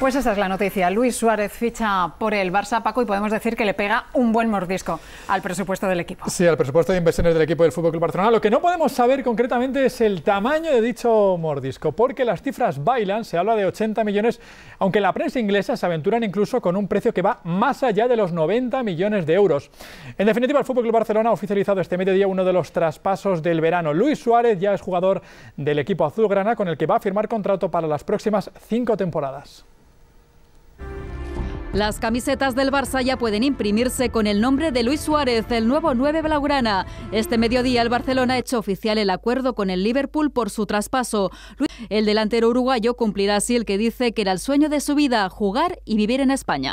Pues esa es la noticia. Luis Suárez ficha por el Barça Paco y podemos decir que le pega un buen mordisco al presupuesto del equipo. Sí, al presupuesto de inversiones del equipo del Fútbol Barcelona. Lo que no podemos saber concretamente es el tamaño de dicho mordisco, porque las cifras bailan, se habla de 80 millones, aunque la prensa inglesa se aventuran incluso con un precio que va más allá de los 90 millones de euros. En definitiva, el Fútbol Barcelona ha oficializado este mediodía uno de los traspasos del verano. Luis Suárez ya es jugador del equipo azulgrana con el que va a firmar contrato para las próximas cinco temporadas. Las camisetas del Barça ya pueden imprimirse con el nombre de Luis Suárez, el nuevo 9 blaugrana. Este mediodía el Barcelona ha hecho oficial el acuerdo con el Liverpool por su traspaso. El delantero uruguayo cumplirá así el que dice que era el sueño de su vida, jugar y vivir en España.